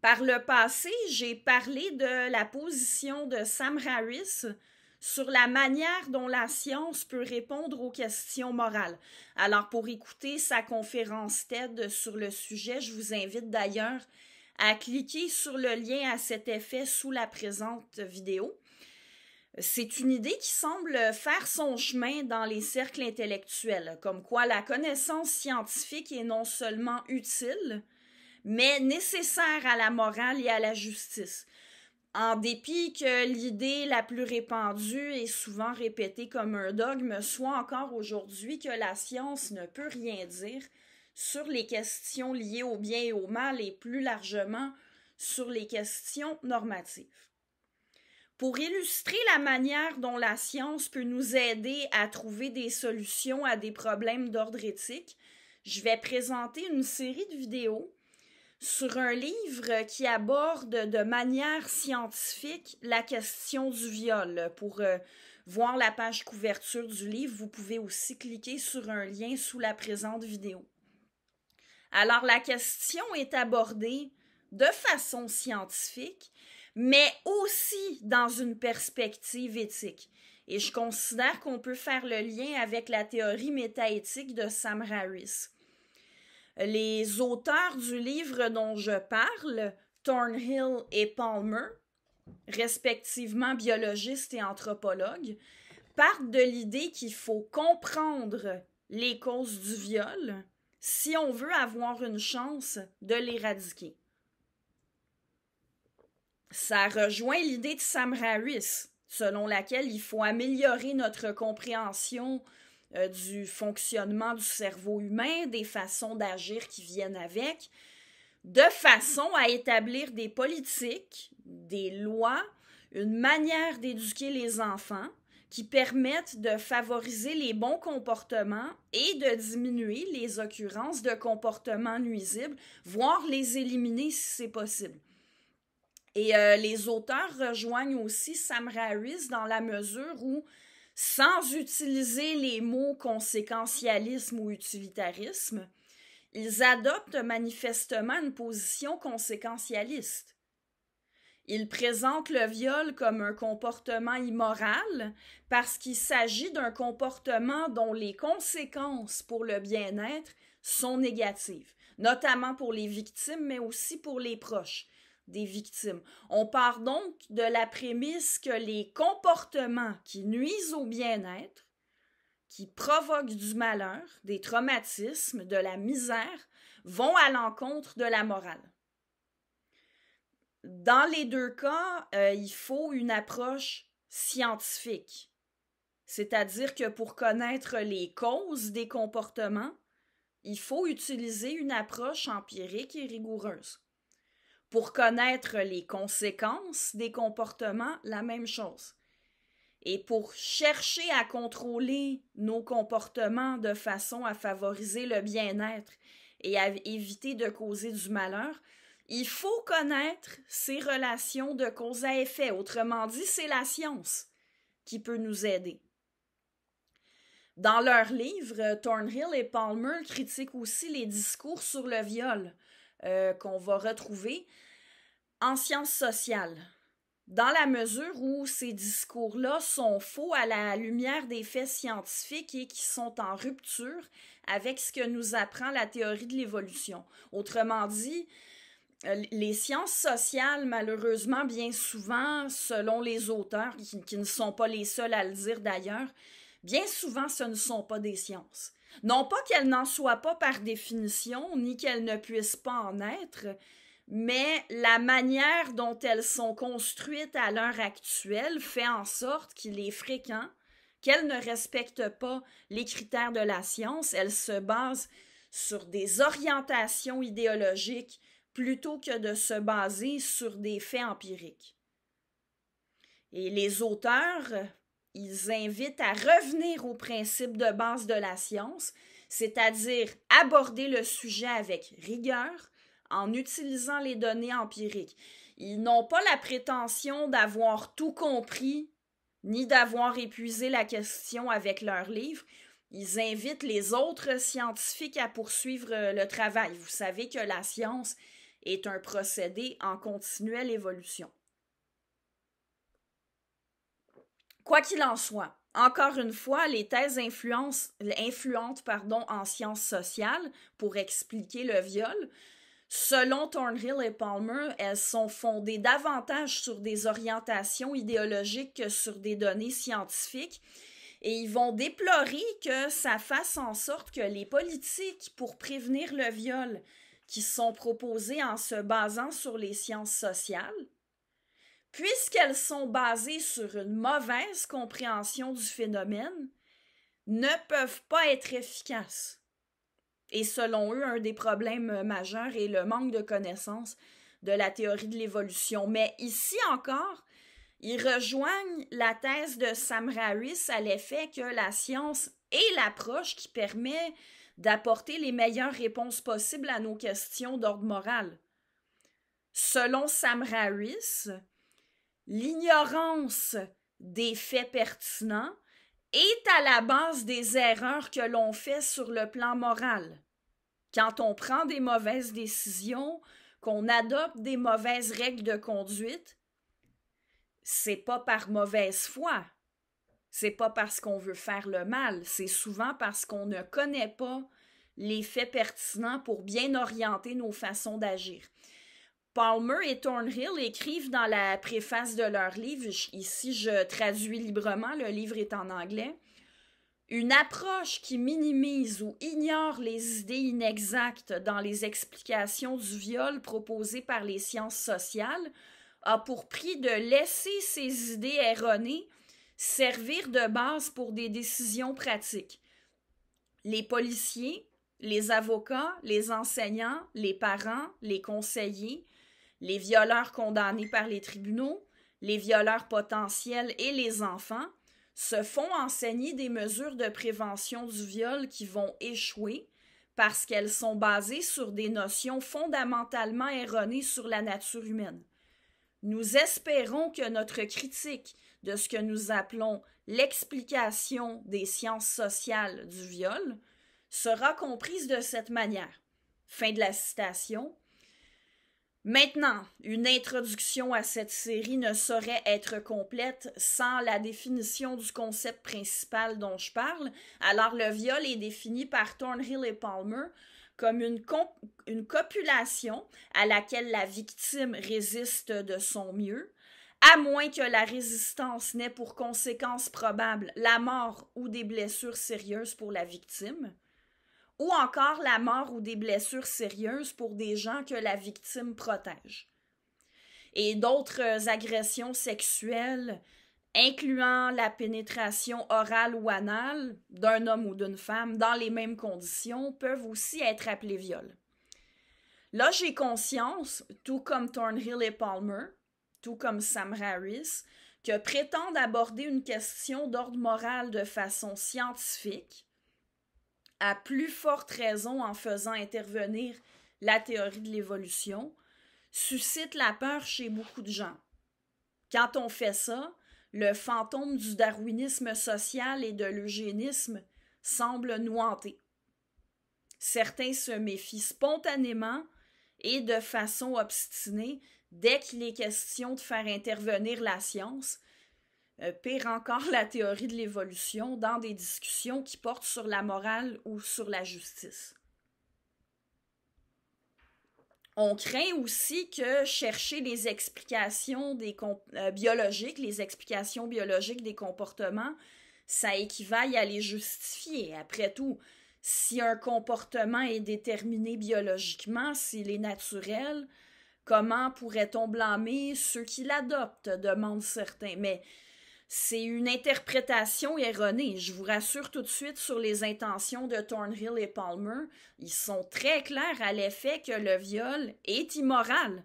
Par le passé, j'ai parlé de la position de Sam Harris sur la manière dont la science peut répondre aux questions morales. Alors pour écouter sa conférence TED sur le sujet, je vous invite d'ailleurs à cliquer sur le lien à cet effet sous la présente vidéo. C'est une idée qui semble faire son chemin dans les cercles intellectuels, comme quoi la connaissance scientifique est non seulement utile, mais nécessaire à la morale et à la justice. En dépit que l'idée la plus répandue et souvent répétée comme un dogme soit encore aujourd'hui que la science ne peut rien dire sur les questions liées au bien et au mal et plus largement sur les questions normatives. Pour illustrer la manière dont la science peut nous aider à trouver des solutions à des problèmes d'ordre éthique, je vais présenter une série de vidéos sur un livre qui aborde de manière scientifique la question du viol. Pour euh, voir la page couverture du livre, vous pouvez aussi cliquer sur un lien sous la présente vidéo. Alors la question est abordée de façon scientifique, mais aussi dans une perspective éthique. Et je considère qu'on peut faire le lien avec la théorie métaéthique de Sam Harris. Les auteurs du livre dont je parle, Thornhill et Palmer, respectivement biologistes et anthropologues, partent de l'idée qu'il faut comprendre les causes du viol si on veut avoir une chance de l'éradiquer. Ça rejoint l'idée de Sam Harris, selon laquelle il faut améliorer notre compréhension euh, du fonctionnement du cerveau humain, des façons d'agir qui viennent avec, de façon à établir des politiques, des lois, une manière d'éduquer les enfants qui permettent de favoriser les bons comportements et de diminuer les occurrences de comportements nuisibles, voire les éliminer si c'est possible. Et euh, les auteurs rejoignent aussi Sam Harris dans la mesure où sans utiliser les mots conséquentialisme ou utilitarisme, ils adoptent manifestement une position conséquentialiste. Ils présentent le viol comme un comportement immoral parce qu'il s'agit d'un comportement dont les conséquences pour le bien-être sont négatives, notamment pour les victimes, mais aussi pour les proches des victimes. On part donc de la prémisse que les comportements qui nuisent au bien-être, qui provoquent du malheur, des traumatismes, de la misère, vont à l'encontre de la morale. Dans les deux cas, euh, il faut une approche scientifique, c'est-à-dire que pour connaître les causes des comportements, il faut utiliser une approche empirique et rigoureuse. Pour connaître les conséquences des comportements, la même chose. Et pour chercher à contrôler nos comportements de façon à favoriser le bien-être et à éviter de causer du malheur, il faut connaître ces relations de cause à effet. Autrement dit, c'est la science qui peut nous aider. Dans leur livre, Thornhill et Palmer critiquent aussi les discours sur le viol, euh, qu'on va retrouver en sciences sociales. Dans la mesure où ces discours-là sont faux à la lumière des faits scientifiques et qui sont en rupture avec ce que nous apprend la théorie de l'évolution. Autrement dit, euh, les sciences sociales, malheureusement, bien souvent, selon les auteurs, qui ne sont pas les seuls à le dire d'ailleurs, bien souvent, ce ne sont pas des sciences. Non pas qu'elles n'en soient pas par définition, ni qu'elles ne puissent pas en être, mais la manière dont elles sont construites à l'heure actuelle fait en sorte qu'il est fréquent qu'elles ne respectent pas les critères de la science, elles se basent sur des orientations idéologiques plutôt que de se baser sur des faits empiriques. Et les auteurs ils invitent à revenir aux principes de base de la science, c'est-à-dire aborder le sujet avec rigueur en utilisant les données empiriques. Ils n'ont pas la prétention d'avoir tout compris ni d'avoir épuisé la question avec leurs livres. Ils invitent les autres scientifiques à poursuivre euh, le travail. Vous savez que la science est un procédé en continuelle évolution. Quoi qu'il en soit, encore une fois, les thèses influentes pardon, en sciences sociales pour expliquer le viol, selon Thornhill et Palmer, elles sont fondées davantage sur des orientations idéologiques que sur des données scientifiques. Et ils vont déplorer que ça fasse en sorte que les politiques pour prévenir le viol qui sont proposées en se basant sur les sciences sociales, puisqu'elles sont basées sur une mauvaise compréhension du phénomène, ne peuvent pas être efficaces. Et selon eux, un des problèmes majeurs est le manque de connaissance de la théorie de l'évolution. Mais ici encore, ils rejoignent la thèse de Sam Harris à l'effet que la science est l'approche qui permet d'apporter les meilleures réponses possibles à nos questions d'ordre moral. Selon Sam Harris, l'ignorance des faits pertinents est à la base des erreurs que l'on fait sur le plan moral. Quand on prend des mauvaises décisions, qu'on adopte des mauvaises règles de conduite, c'est pas par mauvaise foi. C'est pas parce qu'on veut faire le mal, c'est souvent parce qu'on ne connaît pas les faits pertinents pour bien orienter nos façons d'agir. Palmer et Thornhill écrivent dans la préface de leur livre, ici je traduis librement, le livre est en anglais, une approche qui minimise ou ignore les idées inexactes dans les explications du viol proposées par les sciences sociales a pour prix de laisser ces idées erronées servir de base pour des décisions pratiques. Les policiers, les avocats, les enseignants, les parents, les conseillers, les violeurs condamnés par les tribunaux, les violeurs potentiels et les enfants se font enseigner des mesures de prévention du viol qui vont échouer parce qu'elles sont basées sur des notions fondamentalement erronées sur la nature humaine. Nous espérons que notre critique de ce que nous appelons l'explication des sciences sociales du viol sera comprise de cette manière. Fin de la citation. Maintenant, une introduction à cette série ne saurait être complète sans la définition du concept principal dont je parle. Alors le viol est défini par Thornhill et Palmer comme une, une copulation à laquelle la victime résiste de son mieux, à moins que la résistance n'ait pour conséquence probable la mort ou des blessures sérieuses pour la victime ou encore la mort ou des blessures sérieuses pour des gens que la victime protège. Et d'autres agressions sexuelles, incluant la pénétration orale ou anale d'un homme ou d'une femme dans les mêmes conditions, peuvent aussi être appelées viols. Là, j'ai conscience, tout comme Thornhill et Palmer, tout comme Sam Harris, que prétendent aborder une question d'ordre moral de façon scientifique à plus forte raison en faisant intervenir la théorie de l'évolution, suscite la peur chez beaucoup de gens. Quand on fait ça, le fantôme du darwinisme social et de l'eugénisme semble nous Certains se méfient spontanément et de façon obstinée dès qu'il est question de faire intervenir la science euh, pire encore, la théorie de l'évolution dans des discussions qui portent sur la morale ou sur la justice. On craint aussi que chercher les explications des euh, biologiques, les explications biologiques des comportements, ça équivaille à les justifier. Après tout, si un comportement est déterminé biologiquement, s'il est naturel, comment pourrait-on blâmer ceux qui l'adoptent demandent certains. Mais c'est une interprétation erronée. Je vous rassure tout de suite sur les intentions de Thornhill et Palmer. Ils sont très clairs à l'effet que le viol est immoral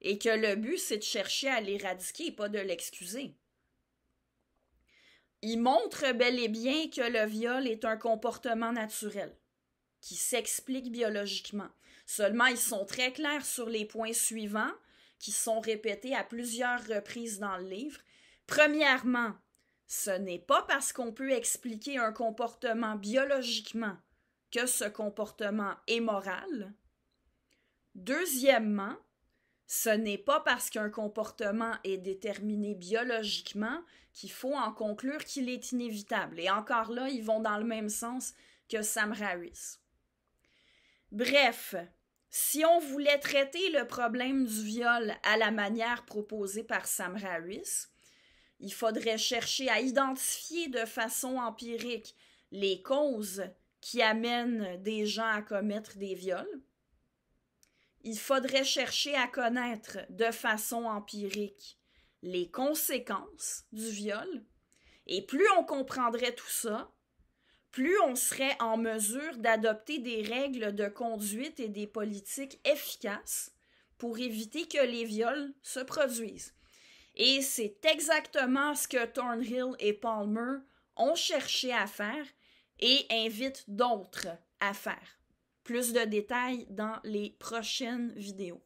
et que le but, c'est de chercher à l'éradiquer et pas de l'excuser. Ils montrent bel et bien que le viol est un comportement naturel qui s'explique biologiquement. Seulement, ils sont très clairs sur les points suivants qui sont répétés à plusieurs reprises dans le livre Premièrement, ce n'est pas parce qu'on peut expliquer un comportement biologiquement que ce comportement est moral. Deuxièmement, ce n'est pas parce qu'un comportement est déterminé biologiquement qu'il faut en conclure qu'il est inévitable. Et encore là, ils vont dans le même sens que Sam Harris. Bref, si on voulait traiter le problème du viol à la manière proposée par Sam Harris, il faudrait chercher à identifier de façon empirique les causes qui amènent des gens à commettre des viols. Il faudrait chercher à connaître de façon empirique les conséquences du viol. Et plus on comprendrait tout ça, plus on serait en mesure d'adopter des règles de conduite et des politiques efficaces pour éviter que les viols se produisent. Et c'est exactement ce que Thornhill et Palmer ont cherché à faire et invitent d'autres à faire. Plus de détails dans les prochaines vidéos.